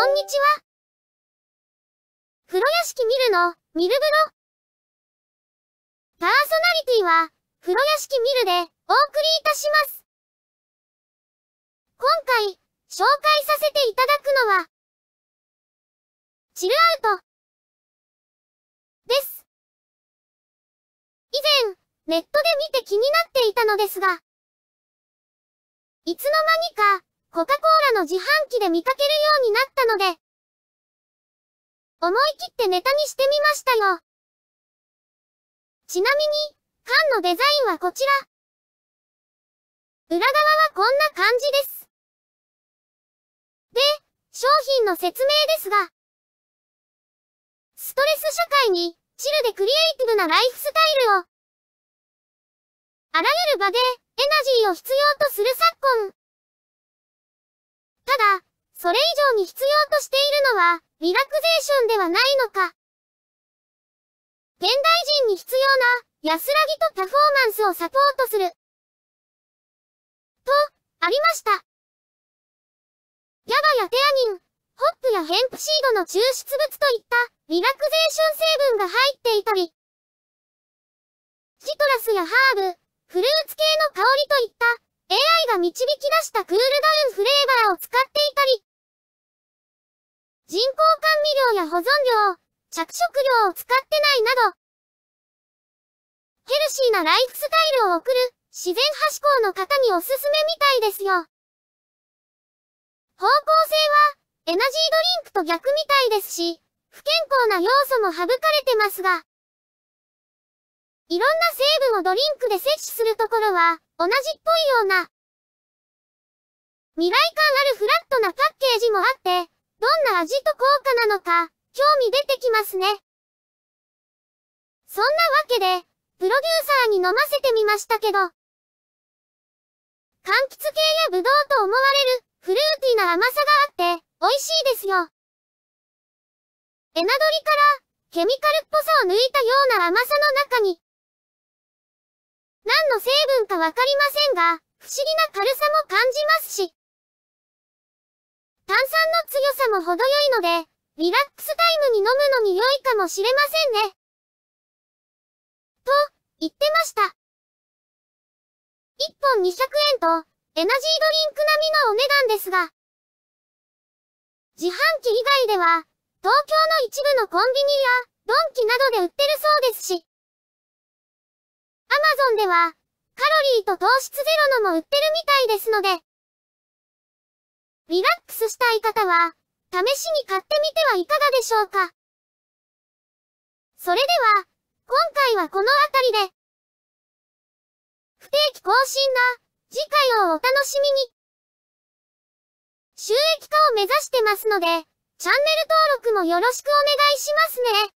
こんにちは。風呂屋敷見るの、見る風呂。パーソナリティは、風呂屋敷見るで、お送りいたします。今回、紹介させていただくのは、チルアウト。です。以前、ネットで見て気になっていたのですが、いつの間にか、コカ・コーラの自販機で見かけるようになったので、思い切ってネタにしてみましたよ。ちなみに、缶のデザインはこちら。裏側はこんな感じです。で、商品の説明ですが、ストレス社会に、チルでクリエイティブなライフスタイルを、あらゆる場で、エナジーを必要とする昨今、それ以上に必要としているのは、リラクゼーションではないのか。現代人に必要な、安らぎとパフォーマンスをサポートする。と、ありました。ギャガやテアニン、ホップやヘンプシードの抽出物といったリラクゼーション成分が入っていたり、シトラスやハーブ、フルーツ系の香りといった AI が導き出したクールダウンフレーバーを使っていたり、人工甘味料や保存料、着色料を使ってないなど、ヘルシーなライフスタイルを送る自然派志向の方におすすめみたいですよ。方向性はエナジードリンクと逆みたいですし、不健康な要素も省かれてますが、いろんな成分をドリンクで摂取するところは同じっぽいような、未来感あるフラットなパッケージもあって、どんな味と効果なのか、興味出てきますね。そんなわけで、プロデューサーに飲ませてみましたけど、柑橘系やブドウと思われるフルーティーな甘さがあって美味しいですよ。エナドリからケミカルっぽさを抜いたような甘さの中に、何の成分かわかりませんが、不思議な軽さも感じますし、炭酸の強さも程よいので、リラックスタイムに飲むのに良いかもしれませんね。と、言ってました。1本200円と、エナジードリンク並みのお値段ですが、自販機以外では、東京の一部のコンビニや、ドンキなどで売ってるそうですし、アマゾンでは、カロリーと糖質ゼロのも売ってるみたいですので、リラックスしたい方は、試しに買ってみてはいかがでしょうか。それでは、今回はこのあたりで、不定期更新な次回をお楽しみに。収益化を目指してますので、チャンネル登録もよろしくお願いしますね。